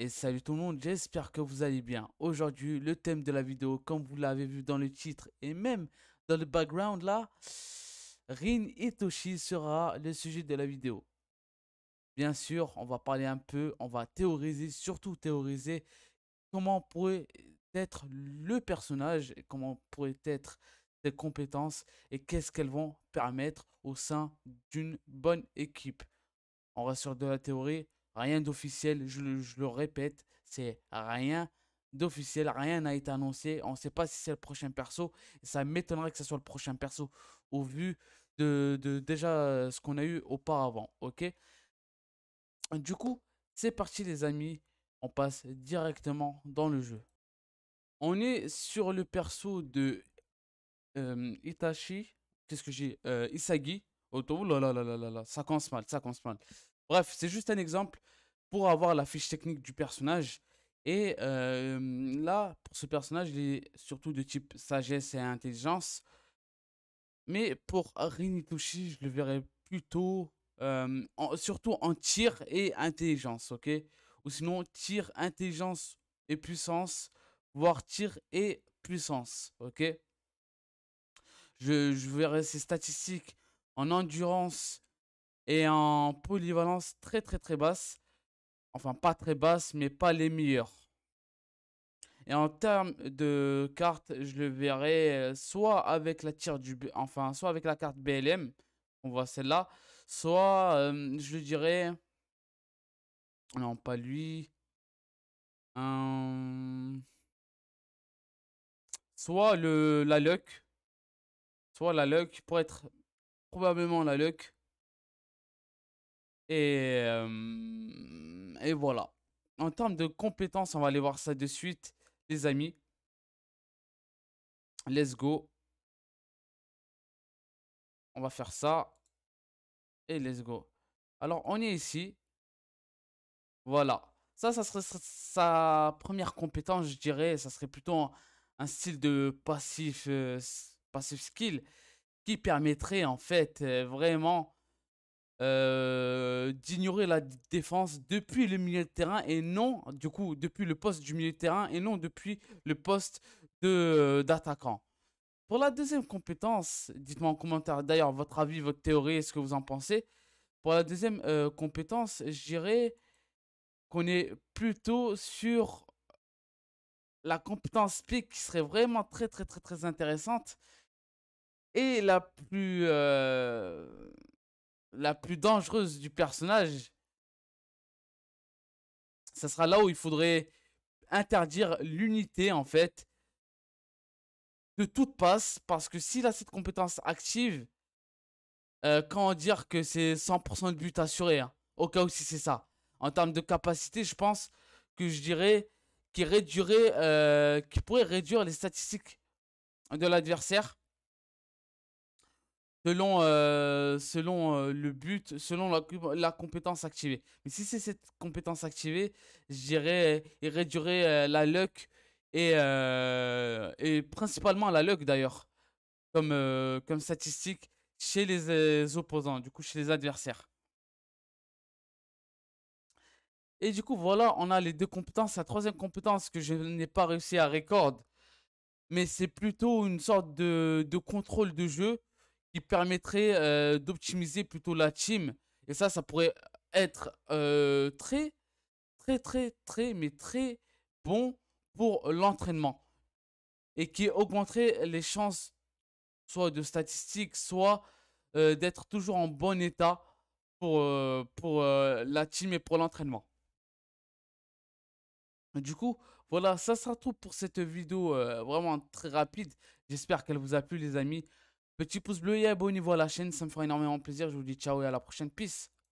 Et salut tout le monde, j'espère que vous allez bien. Aujourd'hui, le thème de la vidéo, comme vous l'avez vu dans le titre et même dans le background là, Rin Itoshi sera le sujet de la vidéo. Bien sûr, on va parler un peu, on va théoriser, surtout théoriser comment pourrait être le personnage, comment pourrait être ses compétences et qu'est-ce qu'elles vont permettre au sein d'une bonne équipe. On va sur de la théorie, Rien d'officiel, je le, répète, c'est rien d'officiel, rien n'a été annoncé. On ne sait pas si c'est le prochain perso. Ça m'étonnerait que ce soit le prochain perso au vu de, déjà euh, ce qu'on a eu auparavant. Ok Du coup, c'est parti les amis. On passe directement dans le jeu. On est sur le perso de Itachi. Qu'est-ce que j'ai euh, Isagi. Oh, oh là là là là Ça commence mal, ça commence mal. Bref, c'est juste un exemple pour avoir la fiche technique du personnage. Et euh, là, pour ce personnage, il est surtout de type sagesse et intelligence. Mais pour Rinitoshi, je le verrais plutôt, euh, surtout en tir et intelligence, ok Ou sinon, tir, intelligence et puissance, voire tir et puissance, ok je, je verrais ses statistiques en endurance et en polyvalence très très très basse. Enfin, pas très basse, mais pas les meilleures. Et en termes de cartes je le verrai euh, soit avec la tire du, enfin, soit avec la carte BLM, on voit celle-là, soit euh, je le dirais, non pas lui, soit le la luck, soit la luck pour être probablement la luck et, voilà. En termes de compétences, on va aller voir ça de suite, les amis. Let's go. On va faire ça. Et let's go. Alors, on est ici. Voilà. Ça, ça serait sa première compétence, je dirais. Ça serait plutôt un, style de passif, euh, passif skill qui permettrait, en fait, euh, vraiment euh, d'ignorer la défense depuis le milieu de terrain et non, du coup, depuis le poste du milieu de terrain et non depuis le poste euh, d'attaquant. Pour la deuxième compétence, dites-moi en commentaire d'ailleurs votre avis, votre théorie, ce que vous en pensez. Pour la deuxième euh, compétence, je dirais qu'on est plutôt sur la compétence speak qui serait vraiment très très très très intéressante et la plus la plus dangereuse du personnage, Ce sera là où il faudrait interdire l'unité en fait de toute passe parce que s'il a cette compétence active, Quand euh, on dire que c'est 100% de but assuré hein, au cas où si c'est ça. En termes de capacité, je pense que je dirais qu'il réduirait, euh, pourrait réduire les statistiques de l'adversaire selon, euh, selon euh, le but, selon la, compétence activée. Mais si c'est cette compétence activée, je dirais, il la luck et, euh, et principalement la luck d'ailleurs, comme, comme statistique chez les, opposants, du coup chez les adversaires. Et du coup, voilà, on a les deux compétences. La troisième compétence que je n'ai pas réussi à record, mais c'est plutôt une sorte de, de contrôle de jeu qui permettrait euh, d'optimiser plutôt la team. Et ça, ça pourrait être euh, très, très, très, très, mais très bon pour l'entraînement. Et qui augmenterait les chances, soit de statistiques, soit euh, d'être toujours en bon état pour, pour la team et pour l'entraînement. Du coup, voilà, ça sera tout pour cette vidéo vraiment très rapide. J'espère qu'elle vous a plu les amis. Petit pouce bleu et abonnez-vous à la chaîne, ça me fera énormément plaisir. Je vous dis ciao et à la prochaine. Peace